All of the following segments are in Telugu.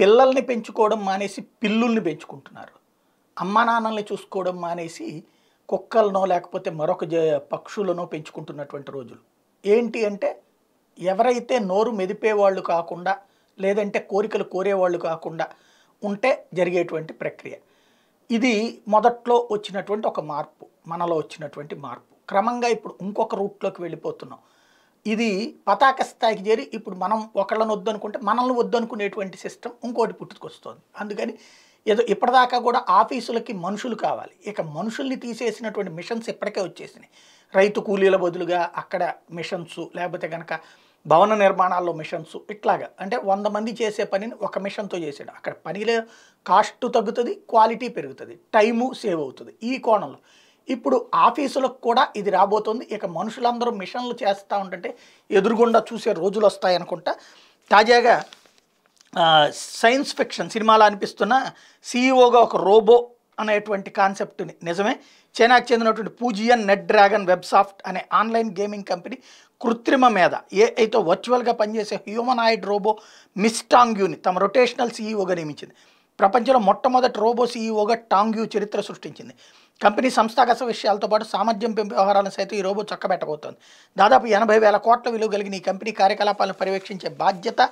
పిల్లల్ని పెంచుకోవడం మానేసి పిల్లుల్ని పెంచుకుంటున్నారు అమ్మ నాన్నల్ని చూసుకోవడం మానేసి కుక్కలనో లేకపోతే మరొక పక్షులనో పెంచుకుంటున్నటువంటి రోజులు ఏంటి అంటే ఎవరైతే నోరు మెదిపేవాళ్ళు కాకుండా లేదంటే కోరికలు కోరేవాళ్ళు కాకుండా ఉంటే జరిగేటువంటి ప్రక్రియ ఇది మొదట్లో వచ్చినటువంటి ఒక మార్పు మనలో వచ్చినటువంటి మార్పు క్రమంగా ఇప్పుడు ఇంకొక రూట్లోకి వెళ్ళిపోతున్నాం ఇది పతాక స్థాయికి చేరి ఇప్పుడు మనం ఒకళ్ళని వద్దనుకుంటే మనల్ని వద్దనుకునేటువంటి సిస్టమ్ ఇంకోటి పుట్టుకొస్తుంది అందుకని ఏదో ఇప్పటిదాకా కూడా ఆఫీసులకి మనుషులు కావాలి ఇక మనుషుల్ని తీసేసినటువంటి మిషన్స్ ఇప్పటికే వచ్చేసినాయి రైతు కూలీల బదులుగా అక్కడ మిషన్స్ లేకపోతే కనుక భవన నిర్మాణాల్లో మిషన్స్ ఇట్లాగా అంటే వంద మంది చేసే పనిని ఒక మిషన్తో చేసాడు అక్కడ పనిలో కాస్ట్ తగ్గుతుంది క్వాలిటీ పెరుగుతుంది టైము సేవ్ అవుతుంది ఈ కోణంలో ఇప్పుడు ఆఫీసులకు కూడా ఇది రాబోతుంది ఇక మనుషులందరూ మిషన్లు చేస్తూ ఉంటుంటే ఎదురుగుండా చూసే రోజులు వస్తాయనుకుంటా తాజాగా సైన్స్ ఫిక్షన్ సినిమాలో అనిపిస్తున్న సీఈఓగా ఒక రోబో అనేటువంటి కాన్సెప్ట్ని నిజమే చైనాకు చెందినటువంటి పూజియన్ నెట్ డ్రాగన్ వెబ్సాఫ్ట్ అనే ఆన్లైన్ గేమింగ్ కంపెనీ కృత్రిమ మీద అయితే వర్చువల్గా పనిచేసే హ్యూమనాయిడ్ రోబో మిస్టాంగ్యూని తమ రొటేషనల్ సీఈఓగా నియమించింది ప్రపంచంలో మొట్టమొదటి రోబో సీఈఓగా టాంగ్ యూ చరిత్ర సృష్టించింది కంపెనీ సంస్థాగత విషయాలతో పాటు సామర్థ్యం పెంపు వ్యవహారాలను సైతం ఈ రోబో చక్కబెట్టబోతోంది దాదాపు ఎనభై వేల కోట్ల విలువ కలిగిన ఈ కంపెనీ కార్యకలాపాలను పర్యవేక్షించే బాధ్యత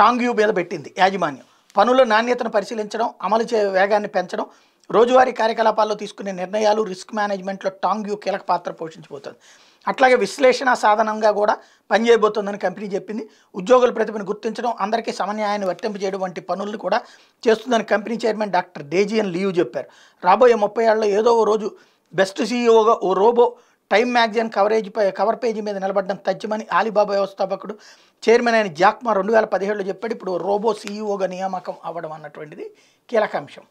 టాంగ్ యూ మీద పెట్టింది యాజమాన్యం పనుల నాణ్యతను పరిశీలించడం అమలు చే వేగాన్ని పెంచడం రోజువారీ కార్యకలాపాల్లో తీసుకునే నిర్ణయాలు రిస్క్ మేనేజ్మెంట్లో టాంగ్ యూ కీలక పాత్ర పోషించబోతుంది అట్లాగే విశ్లేషణ సాధనంగా కూడా పనిచేయబోతుందని కంపెనీ చెప్పింది ఉద్యోగుల ప్రతిభను గుర్తించడం అందరికీ సమన్యాయాన్ని వర్తింపజేయడం వంటి పనులను కూడా చేస్తుందని కంపెనీ చైర్మన్ డాక్టర్ డేజియన్ లీవ్ చెప్పారు రాబోయే ముప్పై ఏళ్ళలో ఏదో ఓ రోజు బెస్ట్ సీఈఓగా ఓ robot Time magazine coverage cover page మీద నిలబడడం తథ్యమని ఆలీబాబా వ్యవస్థాపకుడు చైర్మన్ అయిన జాక్మా రెండు వేల పదిహేడులో చెప్పాడు ఇప్పుడు రోబో సీఈఓగా నియామకం అవ్వడం అన్నటువంటిది కీలక అంశం